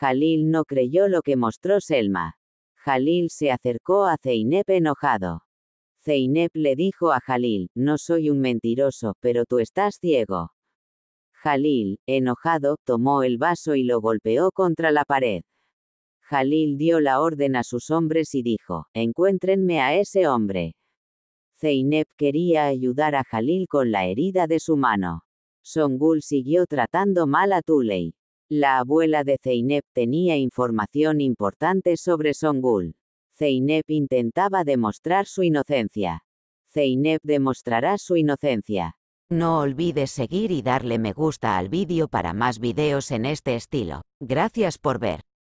Jalil no creyó lo que mostró Selma. Jalil se acercó a Zeynep enojado. Zeynep le dijo a Jalil, no soy un mentiroso, pero tú estás ciego. Jalil, enojado, tomó el vaso y lo golpeó contra la pared. Jalil dio la orden a sus hombres y dijo, encuéntrenme a ese hombre. Zeynep quería ayudar a Jalil con la herida de su mano. Songul siguió tratando mal a Tuley. La abuela de Zeynep tenía información importante sobre Songul. Zeynep intentaba demostrar su inocencia. Zeynep demostrará su inocencia. No olvides seguir y darle me gusta al vídeo para más videos en este estilo. Gracias por ver.